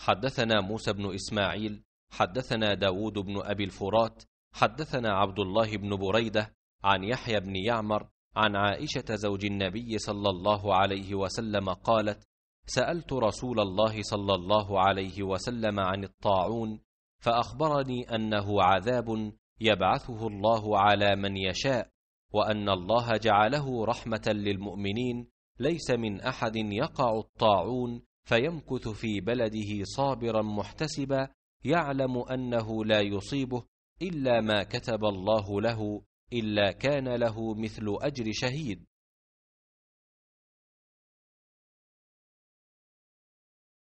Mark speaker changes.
Speaker 1: حدثنا موسى بن إسماعيل
Speaker 2: حدثنا داود بن أبي الفرات حدثنا عبد الله بن بريدة عن يحيى بن يعمر عن عائشة زوج النبي صلى الله عليه وسلم قالت سألت رسول الله صلى الله عليه وسلم عن الطاعون فأخبرني أنه عذاب يبعثه الله على من يشاء وأن الله جعله رحمة للمؤمنين ليس من أحد يقع الطاعون فيمكث في بلده صابرا محتسبا يعلم انه لا يصيبه الا ما كتب الله له الا كان
Speaker 1: له مثل اجر شهيد